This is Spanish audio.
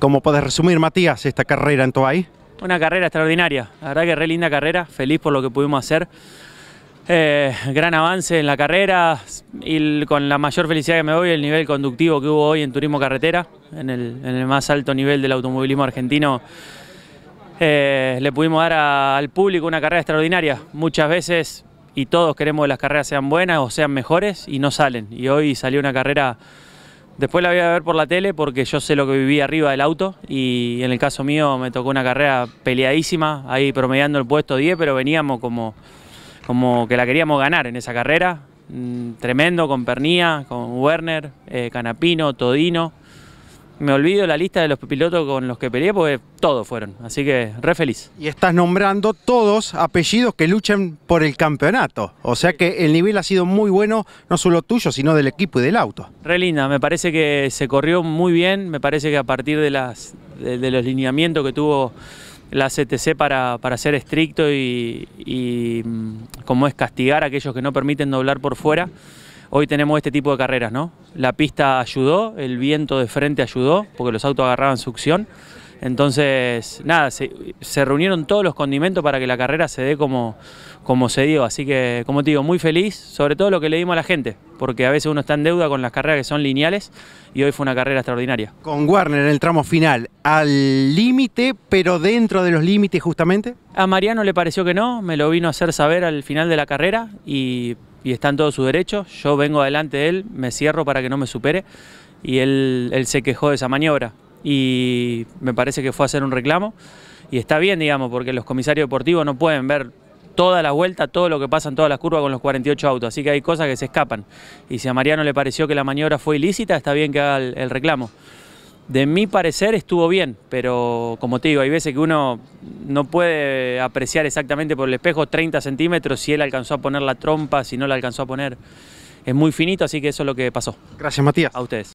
¿Cómo puedes resumir, Matías, esta carrera en país? Una carrera extraordinaria, la verdad que re linda carrera, feliz por lo que pudimos hacer. Eh, gran avance en la carrera y con la mayor felicidad que me doy el nivel conductivo que hubo hoy en Turismo Carretera, en el, más alto nivel del automovilismo argentino. Eh, le pudimos dar al público una carrera extraordinaria. Muchas veces, y todos queremos que las carreras sean buenas o sean mejores, y no salen. Y hoy salió una carrera Después la voy a ver por la tele porque yo sé lo que viví arriba del auto y en el caso mío me tocó una carrera peleadísima, ahí promediando el puesto 10, pero veníamos como, como que la queríamos ganar en esa carrera. Mm, tremendo, con Pernía, con Werner, eh, Canapino, Todino me olvido la lista de los pilotos con los que peleé porque todos fueron, así que re feliz. Y estás nombrando todos apellidos que luchen por el campeonato, o sea que el nivel ha sido muy bueno, no solo tuyo, sino del equipo y del auto. Re linda, me parece que se corrió muy bien, me parece que a partir de, las, los lineamientos que tuvo la CTC para, ser estricto y, y mm, como es castigar a aquellos que no permiten doblar por fuera, hoy tenemos este tipo de carreras, ¿no? La pista ayudó, el viento de frente ayudó, porque los autos agarraban succión. Entonces, nada, se, reunieron todos los condimentos para que la carrera se dé como, como se dio. Así que, como te digo, muy feliz, sobre todo lo que le dimos a la gente, porque a veces uno está en deuda con las carreras que son lineales y hoy fue una carrera extraordinaria. Con Warner en el tramo final, al límite, pero dentro de los límites justamente. A Mariano le pareció que no, me lo vino a hacer saber al final de la carrera y y está en todo su derecho. Yo vengo adelante de él, me cierro para que no me supere y él, se quejó de esa maniobra y me parece que fue a hacer un reclamo y está bien, digamos, porque los comisarios deportivos no pueden ver toda la vuelta, todo lo que pasa en todas las curvas con los 48 autos, así que hay cosas que se escapan. Y si a Mariano le pareció que la maniobra fue ilícita, está bien que haga el reclamo de mi parecer estuvo bien, pero como te digo, hay veces que uno no puede apreciar exactamente por el espejo 30 centímetros si él alcanzó a poner la trompa, si no la alcanzó a poner. Es muy finito, así que eso es lo que pasó. Gracias, Matías. A ustedes.